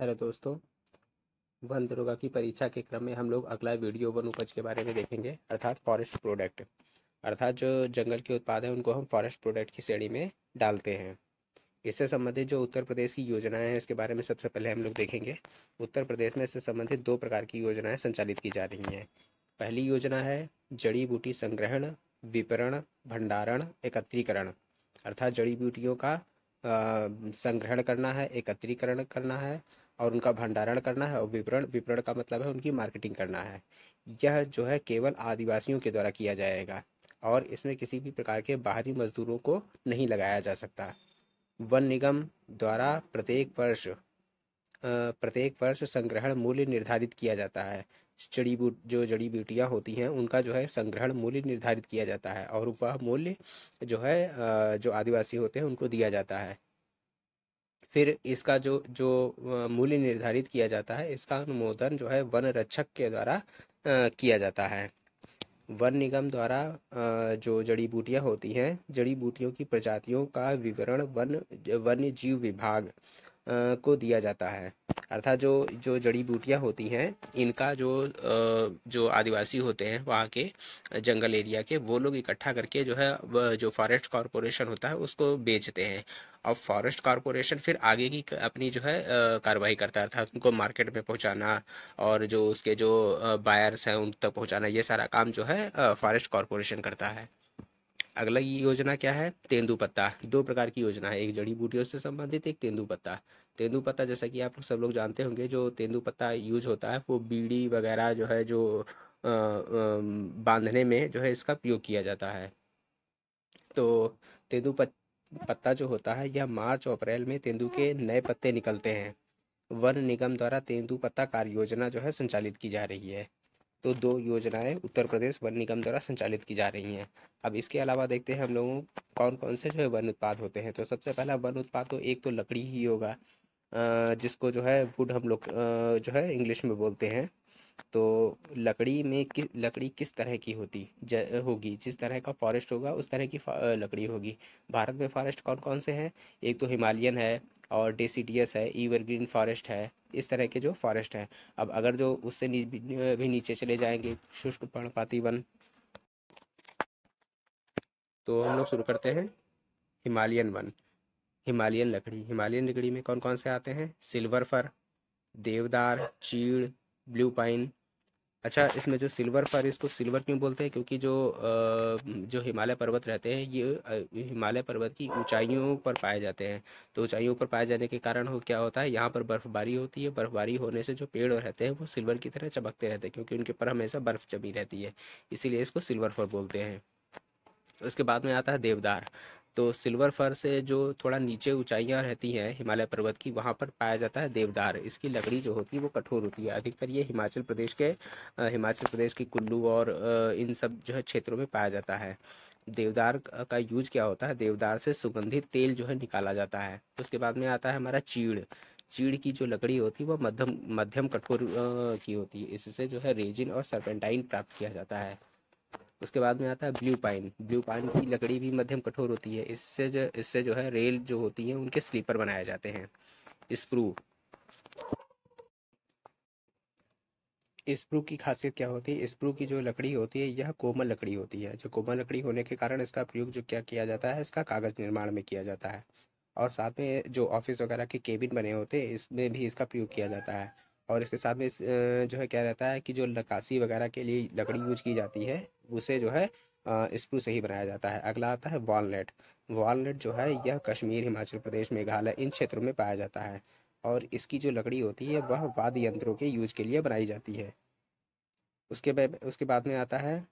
hello दोस्तों one दरोगा की परीक्षा के क्रम में हम लोग अगला वीडियो वन उपज के बारे में देखेंगे अर्थात फॉरेस्ट प्रोडक्ट अर्थात जो जंगल के उत्पाद हैं उनको हम फॉरेस्ट प्रोडक्ट की श्रेणी में डालते हैं इससे संबंधित जो उत्तर प्रदेश की योजनाएं हैं इसके बारे में सबसे पहले हम लोग देखेंगे उत्तर प्रदेश में इससे संबंधित दो प्रकार की योजनाएँ संचालित की जा रही हैं पहली योजना है जड़ी बूटी संग्रहण विपरण भंडारण एकत्रीकरण अर्थात जड़ी बूटियों का संग्रहण करना है एकत्रीकरण करना है और उनका भंडारण करना है और विपरण विपरण का मतलब है उनकी मार्केटिंग करना है यह जो है केवल आदिवासियों के द्वारा किया जाएगा और इसमें किसी भी प्रकार के बाहरी मजदूरों को नहीं लगाया जा सकता वन निगम द्वारा प्रत्येक वर्ष प्रत्येक वर्ष संग्रहण मूल्य निर्धारित किया जाता है जड़ी बूट जो जड़ी बूटियाँ होती हैं उनका जो है संग्रहण मूल्य निर्धारित किया जाता है और वह मूल्य जो है जो आदिवासी होते हैं उनको दिया जाता है फिर इसका जो जो मूल्य निर्धारित किया जाता है इसका अनुमोदन जो है वन रक्षक के द्वारा किया जाता है वन निगम द्वारा जो जड़ी बूटियां होती हैं जड़ी बूटियों की प्रजातियों का विवरण वन वन्य जीव विभाग को दिया जाता है अर्थात जो जो जड़ी बूटियाँ होती हैं इनका जो जो आदिवासी होते हैं वहाँ के जंगल एरिया के वो लोग इकट्ठा करके जो है जो फॉरेस्ट कॉरपोरेशन होता है उसको बेचते हैं और फॉरेस्ट कॉरपोरेशन फिर आगे की अपनी जो है कार्रवाई करता है अर्थात उनको मार्केट में पहुँचाना और जो उसके जो बायर्स हैं उन तक पहुँचाना ये सारा काम जो है फॉरेस्ट कॉरपोरेशन करता है अगला योजना क्या है तेंदुपत्ता दो प्रकार की योजना है एक जड़ी बूटियों से संबंधित एक तेंदुपत्ता तेंदुपत्ता जैसा कि आप सब लोग जानते होंगे जो तेंदुपत्ता यूज होता है वो बीड़ी वगैरह जो है जो बांधने में जो है इसका प्रयोग किया जाता है तो तेंदू पत्ता जो होता है यह मार्च और अप्रैल में तेंदु के नए पत्ते निकलते हैं वन निगम द्वारा तेंदुपत्ता पत्ता कार्य योजना जो है संचालित की जा रही है तो दो योजनाएं उत्तर प्रदेश वन निगम द्वारा संचालित की जा रही हैं अब इसके अलावा देखते हैं हम लोगों कौन कौन से जो है वन उत्पाद होते हैं तो सबसे पहला वन उत्पाद तो एक तो लकड़ी ही होगा जिसको जो है वुड हम लोग जो है इंग्लिश में बोलते हैं तो लकड़ी में कि लकड़ी किस तरह की होती ज, होगी जिस तरह का फॉरेस्ट होगा उस तरह की लकड़ी होगी भारत में फॉरेस्ट कौन कौन से हैं एक तो हिमालयन है और डेसीडियस है ईवरग्रीन फॉरेस्ट है इस तरह के जो फॉरेस्ट हैं अब अगर जो उससे नी, भी नीचे चले जाएंगे शुष्क पर्णपाती वन तो हम लोग शुरू करते हैं हिमालयन वन हिमालयन लकड़ी हिमालयन लकड़ी में कौन कौन से आते हैं सिल्वर फर देवदार चीड़ ब्लू पाइन अच्छा इसमें जो सिल्वर फर इसको सिल्वर क्यों बोलते हैं क्योंकि जो जो हिमालय पर्वत रहते हैं ये हिमालय पर्वत की ऊंचाइयों पर पाए जाते हैं तो ऊंचाइयों पर पाए जाने के कारण हो क्या होता है यहाँ पर बर्फबारी होती है बर्फबारी होने से जो पेड़ रहते हैं वो सिल्वर की तरह चमकते रहते हैं क्योंकि उनके ऊपर हमेशा बर्फ जमी रहती है इसीलिए इसको सिल्वर फर बोलते हैं उसके बाद में आता है देवदार तो सिल्वर फर से जो थोड़ा नीचे ऊंचाइयाँ रहती हैं हिमालय पर्वत की वहाँ पर पाया जाता है देवदार इसकी लकड़ी जो होती है वो कठोर होती है अधिकतर ये हिमाचल प्रदेश के हिमाचल प्रदेश की कुल्लू और इन सब जो है क्षेत्रों में पाया जाता है देवदार का यूज क्या होता है देवदार से सुगंधित तेल जो है निकाला जाता है तो उसके बाद में आता है हमारा चीड़ चीड़ की जो लकड़ी होती है वो मध्यम मध्यम कठोर की होती है इससे जो है रेजिन और सर्पेंटाइन प्राप्त किया जाता है उसके बाद में आता है ब्लू पाइन ब्लू पाइन की लकड़ी भी मध्यम कठोर होती है इससे जो इससे जो है रेल जो होती है उनके स्लीपर बनाए जाते हैं स्प्रू स्प्रू की खासियत क्या होती है स्प्रू की जो लकड़ी होती है यह कोमल लकड़ी होती है जो कोमल लकड़ी होने के कारण इसका प्रयोग जो क्या किया जाता है इसका कागज निर्माण में किया जाता है और साथ में जो ऑफिस वगैरह के केबिन बने होते हैं इसमें भी इसका प्रयोग किया जाता है और इसके साथ में इस जो है क्या रहता है कि जो नक्काशी वगैरह के लिए लकड़ी यूज की जाती है उसे जो है स्प्रू से ही बनाया जाता है अगला आता है वॉलनट वॉलनट जो है यह कश्मीर हिमाचल प्रदेश मेघालय इन क्षेत्रों में पाया जाता है और इसकी जो लकड़ी होती है वह वाद्य यंत्रों के यूज के लिए बनाई जाती है उसके उसके बाद में आता है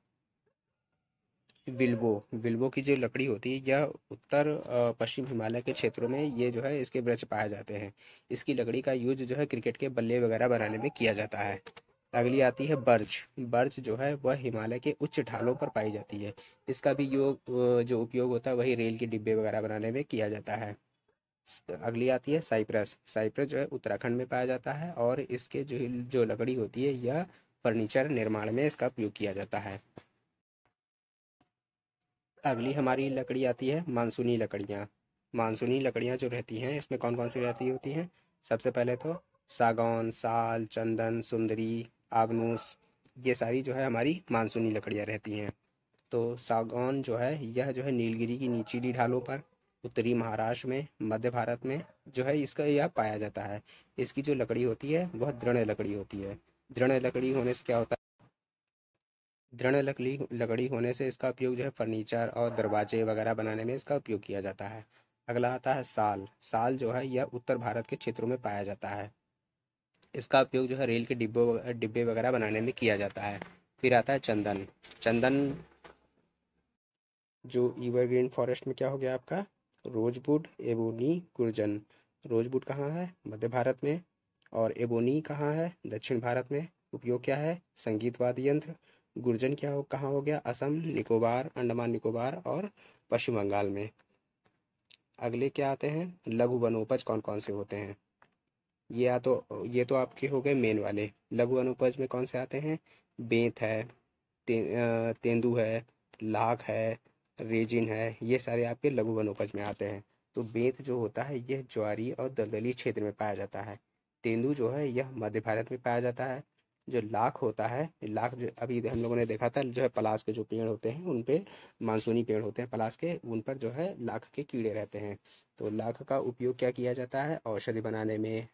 विल्बो विल्बो की जो लकड़ी होती है यह उत्तर पश्चिम हिमालय के क्षेत्रों में ये जो है इसके ब्रज पाए जाते हैं इसकी लकड़ी का यूज जो है क्रिकेट के बल्ले वगैरह बनाने में किया जाता है अगली आती है बर्ज बर्ज जो है वह हिमालय के उच्च ढालों पर पाई जाती है इसका भी योग जो उपयोग होता है वही रेल के डिब्बे वगैरह बनाने में किया जाता है अगली आती है साइप्रस साइप्रस जो है उत्तराखंड में पाया जाता है और इसके जो जो लकड़ी होती है यह फर्नीचर निर्माण में इसका उपयोग किया जाता है अगली हमारी लकड़ी आती है मानसूनी लकड़ियाँ मानसूनी लकड़ियाँ जो रहती हैं इसमें कौन कौन सी रहती होती हैं सबसे पहले तो सागौन साल चंदन सुंदरी आगनूस ये सारी जो है हमारी मानसूनी लकड़ियाँ रहती हैं तो सागौन जो है यह जो है नीलगिरी की निचली ढालों पर उत्तरी महाराष्ट्र में मध्य भारत में जो है इसका यह पाया जाता है इसकी जो लकड़ी होती है वह दृढ़ लकड़ी होती है दृढ़ लकड़ी होने से क्या होता है दृढ़ लकड़ी लकड़ी होने से इसका उपयोग जो है फर्नीचर और दरवाजे वगैरह बनाने में इसका उपयोग किया जाता है अगला आता है साल साल जो है यह उत्तर भारत के क्षेत्रों में पाया जाता है इसका उपयोग जो है रेल के डिब्बों डिब्बे वगैरह बनाने में किया जाता है फिर आता है चंदन चंदन जो ईवरग्रीन फॉरेस्ट में क्या हो गया आपका रोजबुड एबोनी गुर्जन रोजबुड कहाँ है मध्य भारत में और एबोनी कहाँ है दक्षिण भारत में उपयोग क्या है संगीत वाद्य यंत्र गुर्जन क्या हो कहाँ हो गया असम निकोबार अंडमान निकोबार और पश्चिम बंगाल में अगले क्या आते हैं लघु वनोपज कौन कौन से होते हैं ये या तो ये तो आपके हो गए मेन वाले लघु अनुपज में कौन से आते हैं बेंत है ते, तेंदू है लाख है रेजिन है ये सारे आपके लघु वनोपज में आते हैं तो बेंत जो होता है यह ज्वारी और दलदली क्षेत्र में पाया जाता है तेंदू जो है यह मध्य भारत में पाया जाता है जो लाख होता है लाख जो अभी हम लोगों ने देखा था जो है पलास के जो पेड़ होते हैं उन पे मानसूनी पेड़ होते हैं पलास के उन पर जो है लाख के कीड़े रहते हैं तो लाख का उपयोग क्या किया जाता है औषधि बनाने में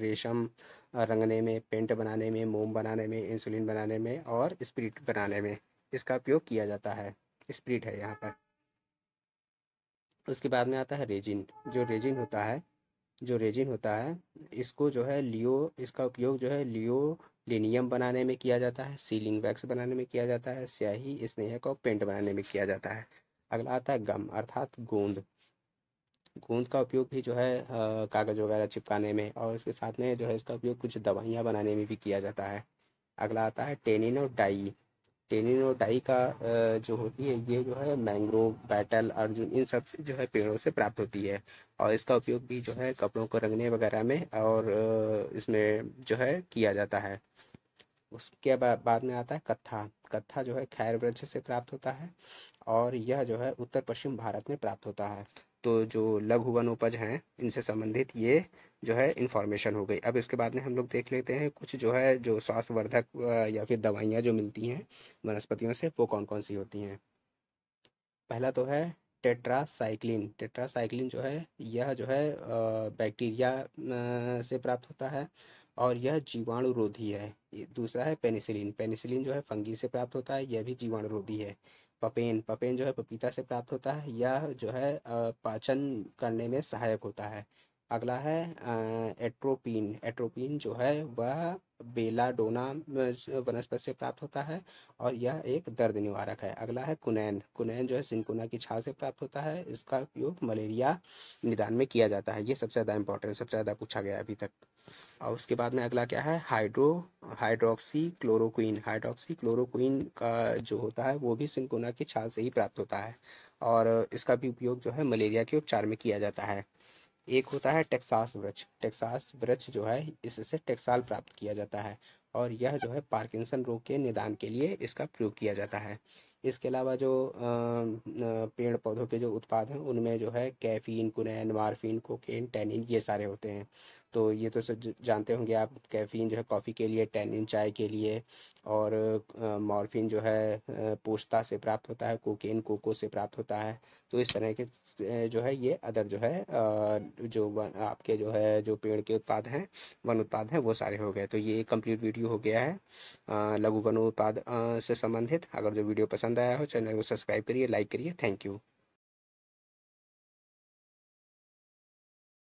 रेशम रंगने में पेंट बनाने में मोम बनाने में इंसुलिन बनाने में और स्प्रिट बनाने में इसका उपयोग किया जाता है स्प्रिट है यहाँ पर उसके बाद में आता है रेजिन जो रेजिन होता है जो रेजिन होता है इसको जो है लियो इसका उपयोग जो है लियो लिनियम बनाने में किया जाता है सीलिंग वैक्स बनाने में किया जाता है स्याही स्नेहक और पेंट बनाने में किया जाता है अगला आता है गम अर्थात गोंद गोंद का उपयोग भी जो है कागज़ वगैरह चिपकाने में और इसके साथ में जो है इसका उपयोग कुछ दवाइयाँ बनाने में भी किया जाता है अगला आता है टेनिन और डाई टेनिन और डाई का जो होती है ये जो है मैंग्रोव बैटल अर्जुन इन सब जो है पेड़ों से प्राप्त होती है और इसका उपयोग भी जो है कपड़ों को रंगने वगैरह में और इसमें जो है किया जाता है उसके बाद में आता है कत्था कत्था जो है खैर वृक्ष से प्राप्त होता है और यह जो है उत्तर पश्चिम भारत में प्राप्त होता है तो जो लघु वन उपज हैं इनसे संबंधित ये जो है इन्फॉर्मेशन हो गई अब इसके बाद में हम लोग देख लेते हैं कुछ जो है जो स्वास्थ्यवर्धक या फिर दवाइयाँ जो मिलती हैं वनस्पतियों से वो कौन कौन सी होती हैं पहला तो है टेट्रासाइक्लिन टेट्रासाइक्लिन जो है यह जो है बैक्टीरिया से प्राप्त होता है और यह जीवाणु रोधी है दूसरा है पेनिसिलिन पेनिसिलिन जो है फंगी से प्राप्त होता है यह भी जीवाणु रोधी है पपेन पपेन जो है पपीता से प्राप्त होता है यह जो है पाचन करने में सहायक होता है अगला है एट्रोपिन एट्रोपिन जो है वह बेलाडोना वनस्पति से प्राप्त होता है और यह एक दर्द निवारक है अगला है कुनैन कुनैन जो है सिंकुना की छाल से प्राप्त होता है इसका उपयोग मलेरिया निदान में किया जाता है ये सबसे ज़्यादा इंपॉर्टेंट सबसे ज़्यादा पूछा गया अभी तक और उसके बाद में अगला क्या है hydro hydroxychloroquine hydroxychloroquine का जो होता है वो भी सिंकुना की छाल से ही प्राप्त होता है और इसका भी उपयोग जो है मलेरिया के उपचार में किया जाता है एक होता है टेक्सास वृक्ष टेक्सास वृक्ष जो है इससे टेक्साल प्राप्त किया जाता है और यह जो है पार्किंसन रोग के निदान के लिए इसका प्रयोग किया जाता है इसके अलावा जो पेड़ पौधों के जो उत्पाद हैं उनमें जो है कैफीन कुनैन मार्फिन कोकेन टैनिन ये सारे होते हैं तो ये तो सब जानते होंगे आप कैफीन जो है कॉफ़ी के लिए टैनिन चाय के लिए और मॉर्फिन जो है पोस्ता से प्राप्त होता है कोकेन कोको से प्राप्त होता है तो इस तरह के जो है ये अदर जो है जो आपके जो है जो पेड़ के उत्पाद हैं वन उत्पाद हैं वो सारे हो गए तो ये कंप्लीट वीडियो हो गया है लघु वन उत्पाद से संबंधित अगर जो वीडियो पसंद पसंद आया हो चैनल को सब्सक्राइब करिए लाइक करिए थैंक यू